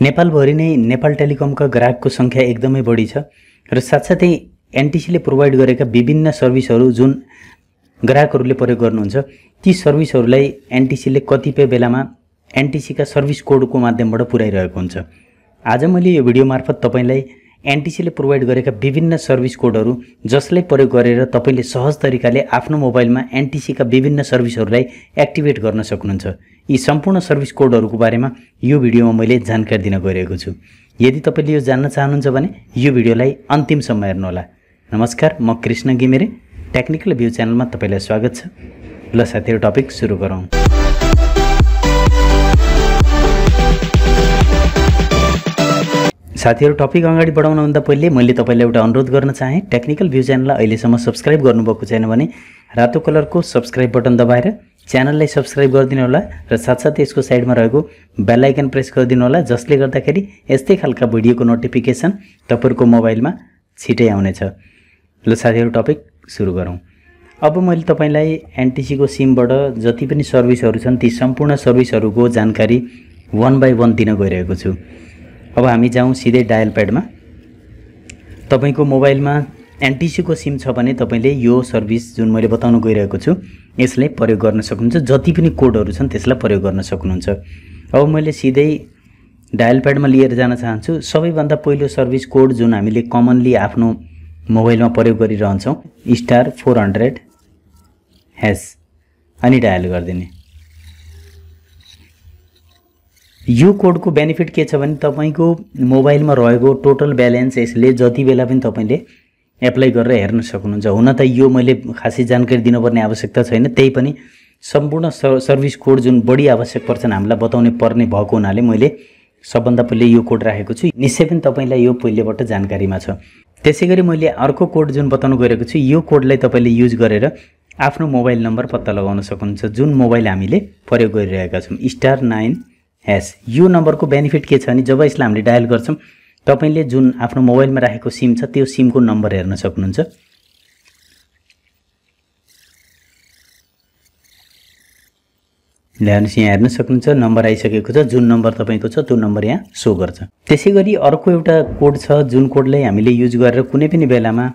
नेपालभरि नै नेपाल टेलिकमका ग्राहकको सङ्ख्या एकदमै बढी छ र साथसाथै एनटिसीले प्रोभाइड गरेका विभिन्न सर्भिसहरू जुन ग्राहकहरूले प्रयोग गर्नुहुन्छ ती सर्भिसहरूलाई एनटिसीले कतिपय बेलामा एनटिसीका सर्भिस कोडको माध्यमबाट पुर्याइरहेको हुन्छ आज मैले यो भिडियो मार्फत तपाईँलाई एनटिसीले प्रोभाइड गरेका विभिन्न सर्भिस कोडहरू जसलाई प्रयोग गरेर तपाईँले सहज तरिकाले आफ्नो मोबाइलमा एनटिसीका विभिन्न सर्भिसहरूलाई एक्टिभेट गर्न सक्नुहुन्छ यी सम्पूर्ण सर्भिस कोडहरूको बारेमा यो भिडियोमा मैले जानकारी दिन गइरहेको छु यदि तपाईँले यो जान्न चाहनुहुन्छ भने यो भिडियोलाई अन्तिमसम्म हेर्नुहोला नमस्कार म कृष्ण घिमिरे टेक्निकल भ्यू च्यानलमा तपाईँलाई स्वागत छ ल साथीहरू टपिक सुरु गरौँ साथीहरू टपिक अगाडि बढाउनुभन्दा पहिले मैले तपाईँलाई एउटा अनुरोध गर्न चाहेँ टेक्निकल भ्यू च्यानललाई अहिलेसम्म सब्सक्राइब गर्नुभएको छैन भने रातो कलरको सब्सक्राइब बटन दबाएर च्यानललाई सब्सक्राइब गरिदिनु होला र साथसाथै यसको साइडमा रहेको बेल आइकन प्रेस गरिदिनु होला जसले गर्दाखेरि यस्तै खालका भिडियोको नोटिफिकेसन तपाईँहरूको मोबाइलमा छिटै आउनेछ ल साथीहरू टपिक सुरु गरौँ अब मैले तपाईँलाई एनटिसीको सिमबाट जति पनि सर्भिसहरू छन् ती सम्पूर्ण सर्भिसहरूको जानकारी वान बाई वान दिन गइरहेको छु अब हामी जाउँ सिधै डायल प्याडमा तपाईँको मोबाइलमा एनटिसीको सिम छ भने तपाईँले यो सर्भिस जुन मैले बताउन गइरहेको छु यसलाई प्रयोग गर्न सक्नुहुन्छ जति पनि कोडहरू छन् त्यसलाई प्रयोग गर्न सक्नुहुन्छ अब मैले सिधै डायल प्याडमा लिएर जान चाहन्छु सबैभन्दा पहिलो सर्भिस कोड जुन हामीले कमनली आफ्नो मोबाइलमा प्रयोग गरिरहन्छौँ स्टार फोर हन्ड्रेड ह्यास अनि डायल गरिदिने यो कोडको बेनिफिट के छ भने तपाईँको मोबाइलमा रहेको टोटल ब्यालेन्स यसले जति बेला पनि तपाईँले एप्लाई गरेर हेर्न सक्नुहुन्छ हुन त यो मैले खासै जानकारी दिनुपर्ने आवश्यकता छैन त्यही पनि सम्पूर्ण सर्भिस कोड जुन बढी आवश्यक पर्छन् हामीलाई बताउने पर्ने भएको हुनाले मैले सबभन्दा पहिले यो कोड राखेको छु निश्चय पनि तपाईँलाई यो पहिलेबाट जानकारीमा छ त्यसै गरी मैले अर्को कोड जुन बताउनु गरेको छु यो कोडलाई तपाईँले युज गरेर आफ्नो मोबाइल नम्बर पत्ता लगाउन सक्नुहुन्छ जुन मोबाइल हामीले प्रयोग गरिरहेका छौँ स्टार नाइन ह्यास यो नम्बरको बेनिफिट के छ भने जब यसलाई हामीले डायल गर्छौँ तपाईँले जुन आफ्नो मोबाइलमा राखेको सिम छ त्यो सिमको नम्बर हेर्न सक्नुहुन्छ ल्याउनुहोस् यहाँ हेर्न सक्नुहुन्छ नम्बर आइसकेको छ जुन नम्बर तपाईँको छ त्यो नम्बर यहाँ सो गर्छ त्यसै गरी अर्को एउटा कोड छ जुन कोडलाई हामीले युज गरेर कुनै पनि बेलामा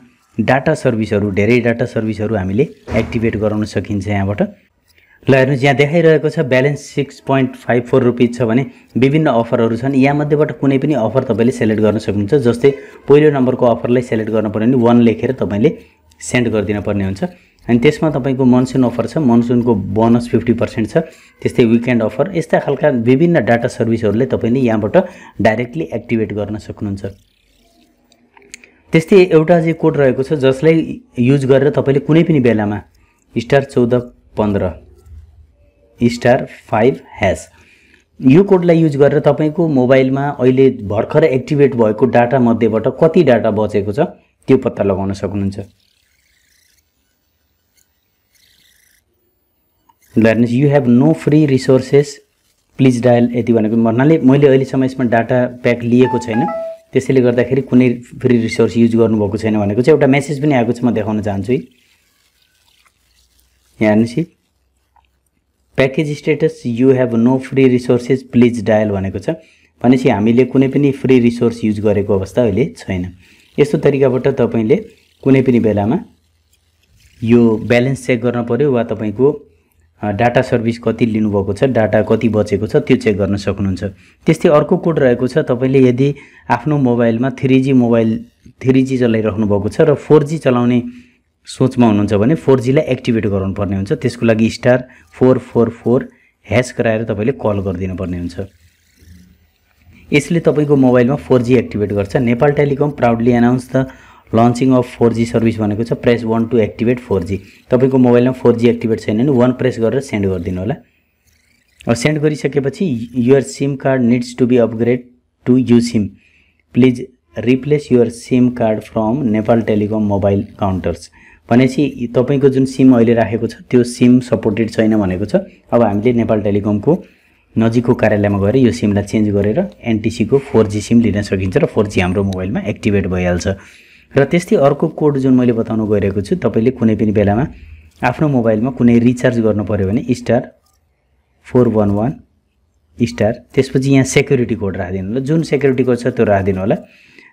डाटा सर्भिसहरू धेरै डाटा सर्भिसहरू हामीले एक्टिभेट गराउन सकिन्छ यहाँबाट ल हेर्नुहोस् यहाँ देखाइरहेको छ balance six point five four rupees छ भने विभिन्न अफरहरू छन् यहाँ मध्येबाट कुनै पनि अफर तपाईँले सेलेक्ट गर्न सक्नुहुन्छ जस्तै पहिलो नम्बरको अफरलाई सेलेक्ट गर्नु पऱ्यो भने वान लेखेर तपाईँले सेन्ड गरिदिनु पर्ने हुन्छ अनि त्यसमा तपाईँको मनसुन अफर छ मनसुनको बोनस फिफ्टी पर्सेन्ट छ त्यस्तै विकेन्ड अफर यस्ता खालका विभिन्न डाटा सर्भिसहरूले तपाईँले यहाँबाट डाइरेक्टली एक्टिभेट गर्न सक्नुहुन्छ त्यस्तै एउटा चाहिँ कोड रहेको छ जसलाई युज गरेर तपाईँले कुनै पनि बेलामा स्टार चौध पन्ध्र स्टार फाइभ ह्यास यो कोडलाई युज गरेर तपाईँको मोबाइलमा अहिले भर्खर एक्टिभेट भएको डाटा मध्येबाट कति डाटा बचेको छ त्यो पत्ता लगाउन सक्नुहुन्छ ल हेर्नुहोस् you have no free resources please dial यति भनेको भन्नाले मैले अहिलेसम्म यसमा डाटा प्याक लिएको छैन त्यसैले गर्दाखेरि कुनै फ्री रिसोर्स युज गर्नुभएको छैन भनेको चाहिँ एउटा मेसेज पनि आएको छ म देखाउन चाहन्छु है यहाँ हेर्नुहोस् package status you have no free resources please dial भनेको छ भनेपछि हामीले कुनै पनि फ्री रिसोर्स युज गरेको अवस्था अहिले छैन यस्तो तरिकाबाट तपाईँले कुनै पनि बेलामा यो ब्यालेन्स चेक गर्न पऱ्यो वा तपाईँको डाटा सर्भिस कति लिनुभएको छ डाटा कति बचेको छ त्यो चेक गर्न सक्नुहुन्छ त्यस्तै अर्को कोड रहेको छ तपाईँले यदि आफ्नो मोबाइलमा three G mobile three G चलाइराख्नु भएको छ र फोर जी चलाउने सोचमा हुनुहुन्छ भने फोर जीलाई एक्टिभेट गराउनुपर्ने हुन्छ त्यसको लागि star four four four hash गराएर तपाईँले कल गरिदिनुपर्ने हुन्छ यसले तपाईँको मोबाइलमा फोर जी एक्टिभेट गर्छ Nepal telecom proudly announce the launching of four G service भनेको छ press one to activate four G तपाईँको मोबाइलमा फोर जी एक्टिभेट छैन भने वान प्रेस गरेर सेन्ड गरिदिनु होला सेन्ड गरिसकेपछि your SIM card needs to be upgrade to U SIM please replace your SIM card from Nepal telecom mobile counters भनेपछि तपाईँको जुन सिम अहिले राखेको छ त्यो सिम सपोर्टेड छैन भनेको छ अब हामीले नेपाल टेलिकमको नजिकको कार्यालयमा गएर यो सिमलाई चेन्ज गरेर एनटिसीको फोर जी सिम लिन सकिन्छ र फोर जी हाम्रो मोबाइलमा एक्टिभेट भइहाल्छ र त्यस्तै अर्को कोड जुन मैले बताउनु गइरहेको छु तपाईँले कुनै पनि बेलामा आफ्नो मोबाइलमा कुनै रिचार्ज गर्नु पऱ्यो भने star four one one star त्यसपछि यहाँ सेक्युरिटी कोड राखिदिनु होला जुन सेक्युरिटी कोड छ त्यो राखिदिनु होला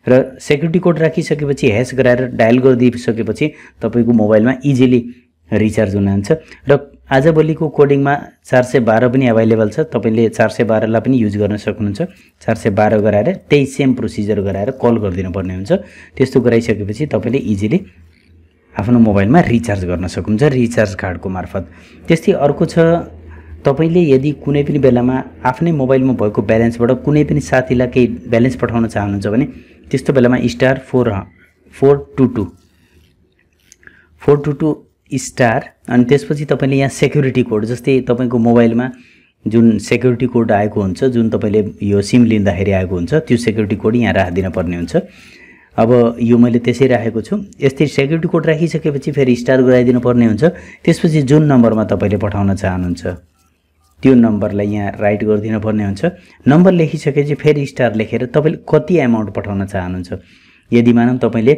र सेक्युरिटी कोड राखिसकेपछि ह्यास गराएर डायल गरिदिइसकेपछि तपाईँको मोबाइलमा इजिली रिचार्ज हुन जान्छ र आजभोलिको कोडिङमा चार सय बाह्र पनि एभाइलेबल छ तपाईँले चार सय बाह्रलाई पनि युज गर्न सक्नुहुन्छ चार सय बाह्र गराएर त्यही सेम प्रोसिजर गराएर कल पर्ने हुन्छ त्यस्तो गराइसकेपछि तपाईँले इजिली आफ्नो मोबाइलमा रिचार्ज गर्न सक्नुहुन्छ रिचार्ज कार्डको मार्फत त्यस्तै अर्को छ तपाईँले यदि कुनै पनि बेलामा आफ्नै मोबाइलमा भएको ब्यालेन्सबाट कुनै पनि साथीलाई केही ब्यालेन्स पठाउन चाहनुहुन्छ भने त्यस्तो बेलामा star four four two two four two two star अनि त्यसपछि तपाईँले यहाँ सेक्युरिटी कोड जस्तै तपाईँको मोबाइलमा जुन सेक्युरिटी कोड आएको हुन्छ जुन तपाईँले यो सिम लिँदाखेरि आएको हुन्छ त्यो सेक्युरिटी कोड यहाँ राखिदिन पर्ने हुन्छ अब यो मैले त्यसै राखेको छु यस्तै सेक्युरिटी कोड राखिसकेपछि फेरि स्टार गराइदिनु पर्ने हुन्छ त्यसपछि जुन नम्बरमा तपाईँले पठाउन चाहनुहुन्छ त्यो नम्बरलाई यहाँ राइट गरिदिनु पर्ने हुन्छ नम्बर लेखिसकेपछि फेरि स्टार लेखेर तपाईँले कति एमाउन्ट पठाउन चाहनुहुन्छ यदि मानौँ तपाईँले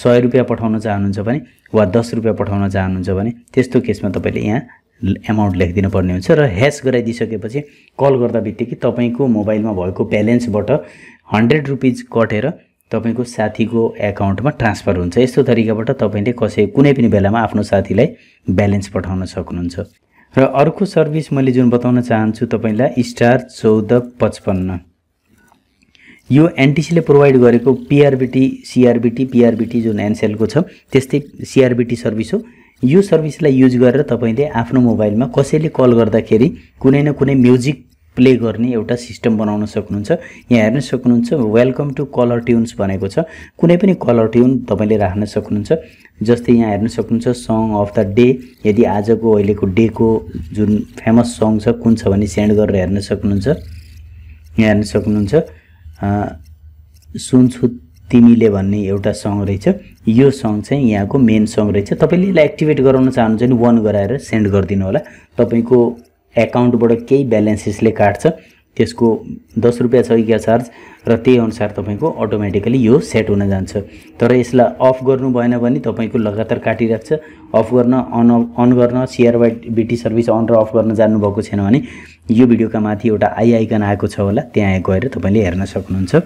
सय रुपियाँ पठाउन चाहनुहुन्छ भने वा दस रुपियाँ पठाउन चाहनुहुन्छ भने त्यस्तो केसमा तपाईँले यहाँ एमाउन्ट लेखिदिनु पर्ने हुन्छ र ह्यास गराइदिइसकेपछि कल गर्दा बित्तिकै तपाईँको मोबाइलमा भएको ब्यालेन्सबाट हन्ड्रेड रुपिज कटेर तपाईँको साथीको एकाउन्टमा ट्रान्सफर हुन्छ यस्तो तरिकाबाट तपाईँले कसै कुनै पनि बेलामा आफ्नो साथीलाई ब्यालेन्स पठाउन सक्नुहुन्छ र अर्को सर्भिस मैले जुन बताउन चाहन्छु तपाईँलाई स्टार चौध पचपन्न यो एनटिसीले प्रोभाइड गरेको पिआरबिटी सिआरबिटी पिआरबिटी जुन एनसेलको छ त्यस्तै सिआरबिटी सर्भिस हो यो सर्भिसलाई युज गरेर तपाईँले आफ्नो मोबाइलमा कसैले कल गर्दाखेरि कुनै न कुनै म्युजिक प्ले गर्ने एउटा सिस्टम बनाउन सक्नुहुन्छ यहाँ हेर्न सक्नुहुन्छ वेलकम टु कलर ट्युन्स भनेको छ कुनै पनि कलर ट्युन तपाईँले राख्न सक्नुहुन्छ जस्तै यहाँ हेर्न सक्नुहुन्छ सङ अफ द डे यदि आजको अहिलेको डेको जुन फेमस सङ छ कुन छ भने सेन्ड गरेर हेर्न सक्नुहुन्छ यहाँ हेर्न सक्नुहुन्छ सुन्छु तिमीले भन्ने एउटा सङ रहेछ यो सङ चाहिँ यहाँको मेन सङ रहेछ तपाईँले यसलाई एक्टिभेट गराउन चाहनुहुन्छ भने वान गराएर सेन्ड गरिदिनु होला तपाईँको एकाउन्टबाट केही ब्यालेन्सेसले काट्छ त्यसको दस रुपियाँ छ क्या चार्ज र त्यही अनुसार तपाईँको अटोमेटिकली यो सेट हुन जान्छ तर यसलाई अफ गर्नु भएन भने तपाईँको लगातार काटिराख्छ अफ गर्न अन अन गर्न सिआरवाई बिटी सर्भिस अन र अफ गर्न जानुभएको छैन भने यो भिडियोका माथि एउटा आइआइकन आएको छ होला त्यहाँ गएर तपाईँले हेर्न सक्नुहुन्छ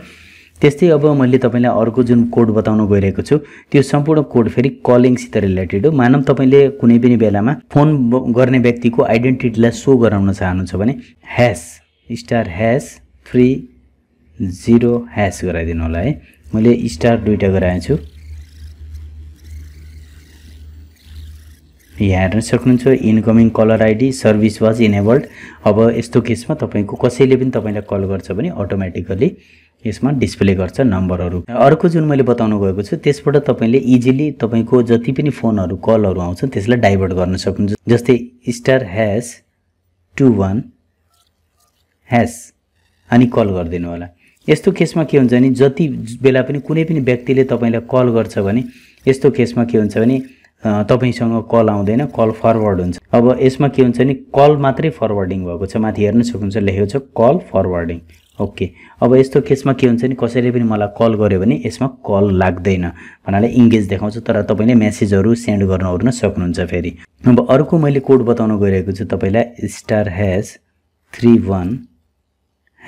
त्यस्तै अब मैले तपाईँलाई अर्को जुन कोड बताउन गइरहेको छु त्यो सम्पूर्ण कोड फेरि कलिङसित रिलेटेड हो मानव तपाईँले कुनै पनि बेलामा फोन गर्ने व्यक्तिको आइडेन्टिटीलाई सो गराउन चाहनुहुन्छ भने hash star hash three zero hash गराइदिनु होला है मैले स्टार दुइटा गराएछु यहाँ हेर्न सक्नुहुन्छ incoming caller ID service was enabled अब यस्तो केसमा तपाईँको कसैले पनि तपाईँलाई कल गर्छ भने अटोमेटिकली यसमा डिस्प्ले गर्छ नम्बरहरू अर्को जुन मैले बताउनु भएको छु त्यसबाट तपाईँले इजिली तपाईँको जति पनि फोनहरू कलहरू आउँछ त्यसलाई डाइभर्ट गर्न सक्नुहुन्छ जस्तै star hash two one hash अनि कल गरिदिनु होला यस्तो केसमा के हुन्छ भने जति बेला पनि कुनै पनि व्यक्तिले तपाईँलाई कल गर्छ भने यस्तो केसमा के हुन्छ भने तपाईँसँग कल आउँदैन कल फरवर्ड हुन्छ अब यसमा के हुन्छ भने कल मात्रै फरवर्डिङ भएको छ माथि हेर्न सक्नुहुन्छ लेखेको छ कल फरवर्डिङ ओके अब यस्तो केसमा के हुन्छ भने कसैले पनि मलाई कल गर्यो भने यसमा कल लाग्दैन भन्नाले इङ्गेज देखाउँछ तर तपाईँले मेसेजहरू सेन्ड गर्नु सक्नुहुन्छ फेरि अब अर्को मैले कोड बताउन गइरहेको छु तपाईँलाई star hash three one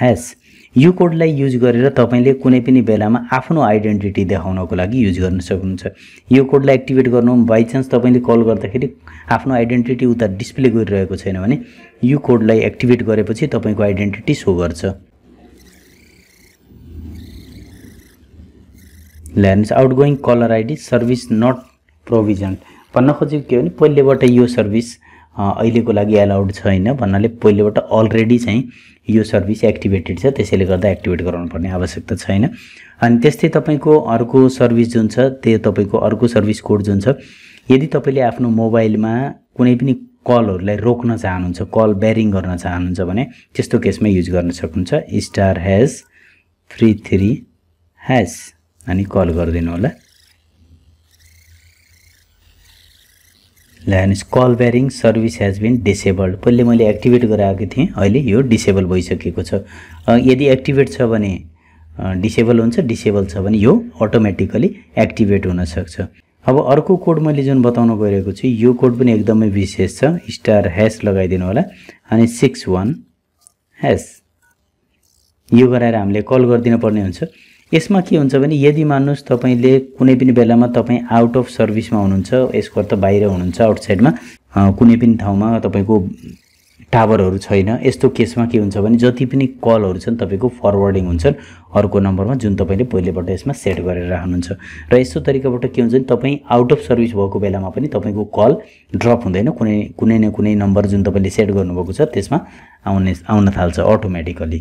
hash यो कोडलाई युज गरेर तपाईँले कुनै पनि बेलामा आफ्नो आइडेन्टिटी देखाउनको लागि युज गर्न सक्नुहुन्छ यो कोडलाई एक्टिभेट गर्नु बाई चान्स तपाईँले कल गर्दाखेरि आफ्नो आइडेन्टिटी उता डिस्प्ले गरिरहेको छैन भने यो कोडलाई एक्टिभेट गरेपछि तपाईँको आइडेन्टिटी सो गर्छ out outgoing caller ID service not provision भन्न खोजेको के भने पहिलेबाट यो सर्भिस अहिलेको लागि एलाउड छैन भन्नाले पहिलेबाट अलरेडी चाहिँ यो सर्भिस एक्टिभेटेड छ त्यसैले गर्दा एक्टिभेट गराउनु पर्ने आवश्यकता छैन अनि त्यस्तै तपाईँको अर्को सर्भिस जुन छ त्यो तपाईँको अर्को सर्भिस कोड जुन छ यदि तपाईँले आफ्नो मोबाइलमा कुनै पनि कलहरूलाई रोक्न चाहनुहुन्छ कल ब्यारिङ गर्न चाहनुहुन्छ भने त्यस्तो केसमा युज गर्न सक्नुहुन्छ star hash three three hash अनि कल गरिदिनु होला ल हेर्नुहोस् call barring service has been disabled पहिले मैले एक्टिभेट गराएको थिएँ अहिले यो डिसेबल भइसकेको छ यदि एक्टिभेट छ भने डिसेबल हुन्छ डिसेबल छ भने यो अटोमेटिकली एक्टिभेट हुनसक्छ अब अर्को कोड मैले जुन बताउन गइरहेको छु यो कोड पनि एकदमै विशेष छ स्टार ह्यास लगाइदिनु होला अनि सिक्स वान ह्यास यो गराएर हामीले कल गरिदिनु पर्ने हुन्छ यसमा के हुन्छ भने यदि मान्नुहोस् तपाईँले कुनै पनि बेलामा तपाईँ आउट अफ सर्भिसमा हुनुहुन्छ यसको अर्थ बाहिर हुनुहुन्छ आउटसाइडमा कुनै पनि ठाउँमा तपाईँको टावरहरू छैन यस्तो केसमा के हुन्छ भने जति पनि कलहरू छन् तपाईँको फरवर्डिङ हुन्छन् अर्को नम्बरमा जुन तपाईँले पहिलेबाट यसमा सेट गरेर राख्नुहुन्छ र यस्तो तरिकाबाट के हुन्छ भने तपाईँ आउट अफ सर्भिस भएको बेलामा पनि तपाईँको कल ड्रप हुँदैन कुनै कुनै न कुनै नम्बर जुन तपाईँले सेट गर्नुभएको छ त्यसमा आउने आउन थाल्छ अटोमेटिकली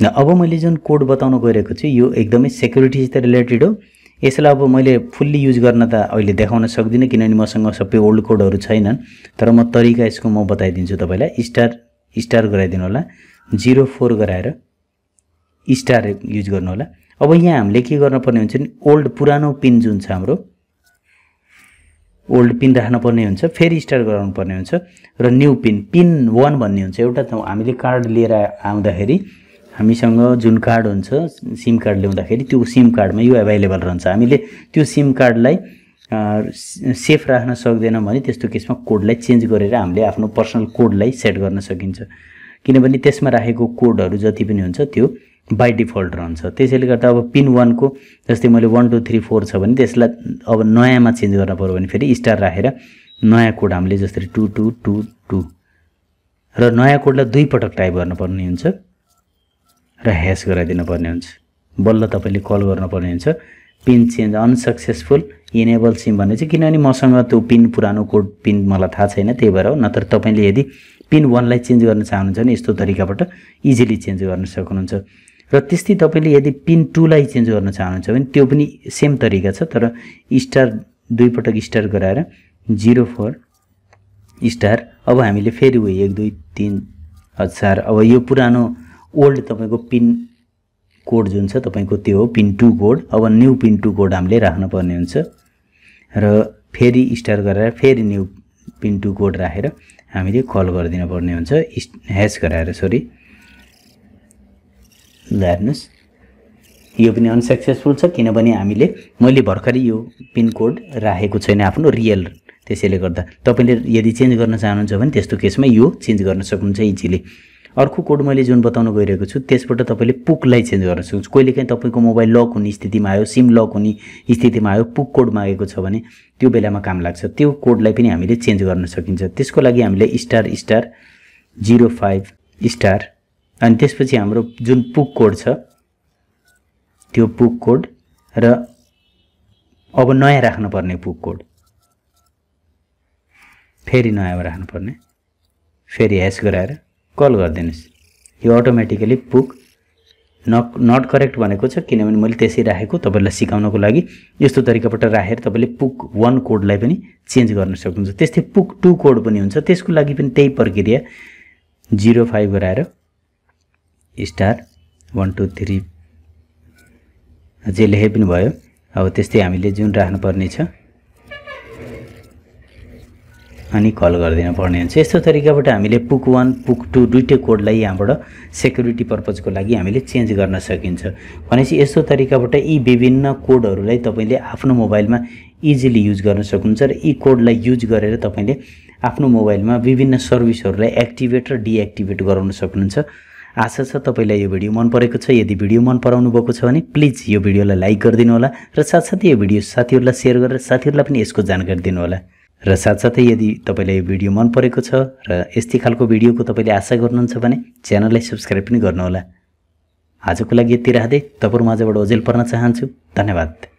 अब मैले जुन कोड बताउन गइरहेको छु यो एकदमै सेक्युरिटीसित रिलेटेड हो यसलाई अब मैले फुल्ली युज गर्न त अहिले देखाउन सक्दिनँ किनभने मसँग सबै ओल्ड कोडहरू छैनन् तर म तरिका यसको म बताइदिन्छु तपाईँलाई स्टार स्टार गराइदिनु होला जिरो फोर गराएर स्टार युज गर्नु होला अब यहाँ हामीले के गर्नुपर्ने हुन्छ नि ओल्ड पुरानो पिन जुन छ हाम्रो ओल्ड पिन राख्नुपर्ने हुन्छ फेरि स्टार गराउनु पर्ने हुन्छ र न्यू पिन पिन वान भन्ने हुन्छ एउटा हामीले कार्ड लिएर आउँदाखेरि हामीसँग जुन कार्ड हुन्छ सिम कार्ड ल्याउँदाखेरि त्यो सिम कार्डमा यो एभाइलेबल रहन्छ हामीले त्यो सिम कार्डलाई सेफ राख्न सक्दैनौँ भने त्यस्तो केसमा कोडलाई चेन्ज गरेर हामीले आफ्नो पर्सनल कोडलाई सेट गर्न सकिन्छ किनभने त्यसमा राखेको कोडहरू जति पनि हुन्छ त्यो बाई डिफल्ट रहन्छ त्यसैले गर्दा अब पिन वानको जस्तै मैले वान टू थ्री फोर छ भने त्यसलाई अब नयाँमा चेन्ज गर्न पऱ्यो भने फेरि स्टार राखेर नयाँ कोड हामीले जस्तै टू टू टू टू र नयाँ कोडलाई दुईपटक टाइप गर्नुपर्ने हुन्छ र ह्यास गराइदिनु पर्ने हुन्छ बल्ल तपाईँले कल गर्नुपर्ने हुन्छ PIN change unsuccessful enable SIM भन्ने चाहिँ किनभने मसँग त्यो पिन पुरानो कोड पिन मलाई थाहा छैन त्यही भएर हो नत्र तपाईँले यदि पिन वानलाई चेन्ज गर्न चाहनुहुन्छ भने यस्तो तरिकाबाट इजिली चेन्ज गर्न सक्नुहुन्छ र त्यस्तै तपाईँले यदि पिन टूलाई चेन्ज गर्न चाहनुहुन्छ भने त्यो पनि सेम तरिका छ तर स्टार दुईपटक स्टार गराएर जिरो फोर स्टार अब हामीले फेरि उयो एक दुई तिन चार अब यो पुरानो ओल्ड तपाईँको पिन कोड जुन छ तपाईँको त्यो हो पिन टू कोड अब न्यू पिन टू कोड हामीले राख्नुपर्ने हुन्छ र फेरि स्टार गरेर फेरि न्यू पिन टू कोड राखेर हामीले कल गरिदिनु पर्ने हुन्छ ह्याच गराएर सरी ल हेर्नुहोस् यो पनि अनसक्सेसफुल छ किनभने हामीले मैले भर्खरै यो पिन कोड राखेको छैन आफ्नो रियल त्यसैले गर्दा तपाईँले यदि चेन्ज गर्न चाहनुहुन्छ भने त्यस्तो केसमा यो चेन्ज गर्न सक्नुहुन्छ इजिली अर्को कोड मैले जुन बताउन गइरहेको छु त्यसबाट तपाईँले पुकलाई चेन्ज गर्न सक्नुहुन्छ काहीँ तपाईँको मोबाइल लक हुने स्थितिमा आयो सिम लक हुने स्थितिमा आयो पुक कोड मागेको छ भने त्यो बेलामा काम लाग्छ त्यो कोडलाई पनि हामीले चेन्ज गर्न सकिन्छ त्यसको लागि हामीले star star zero five star अनि त्यसपछि हाम्रो जुन पुक कोड छ त्यो पुक कोड र अब नयाँ राख्नुपर्ने पुक कोड फेरि नयाँमा राख्नुपर्ने फेरि ह्यास गराएर कल गरिदिनुहोस् यो automatically book not not correct भनेको छ किनभने मैले त्यसै राखेको तपाईँलाई सिकाउनको लागि यस्तो तरिकाबाट राखेर तपाईँले पुक वान कोडलाई पनि चेन्ज गर्न सक्नुहुन्छ त्यस्तै पुक टू कोड पनि हुन्छ त्यसको लागि पनि त्यही प्रक्रिया जिरो फाइभ गराएर स्टार वान टू थ्री जे लेखे पनि भयो अब त्यस्तै हामीले जुन राख्नुपर्ने छ अनि कल गरिदिनु पर्ने हुन्छ यस्तो तरिकाबाट हामीले पुक वान पुक टू दुइटै कोडलाई यहाँबाट सेक्युरिटी पर्पजको लागि हामीले चेन्ज गर्न सकिन्छ भनेपछि यस्तो तरिकाबाट यी विभिन्न कोडहरूलाई तपाईँले आफ्नो मोबाइलमा इजिली युज गर्न सक्नुहुन्छ र यी कोडलाई युज गरेर तपाईँले आफ्नो मोबाइलमा विभिन्न सर्भिसहरूलाई एक्टिभेट र डिएक्टिभेट गराउन सक्नुहुन्छ आशा छ तपाईँलाई यो भिडियो मन परेको छ यदि भिडियो मन पराउनु भएको छ भने प्लिज यो भिडियोलाई लाइक गरिदिनु होला र साथसाथै यो भिडियो साथीहरूलाई सेयर गरेर साथीहरूलाई पनि यसको जानकारी दिनुहोला र साथसाथै यदि तपाईँलाई यो भिडियो मन परेको छ र यस्तै खालको भिडियोको तपाईँले आशा गर्नुहुन्छ भने च्यानललाई सब्सक्राइब पनि गर्नुहोला आजको लागि यति राख्दै तपाईँहरू माझबाट ओझेल पर्न चाहन्छु धन्यवाद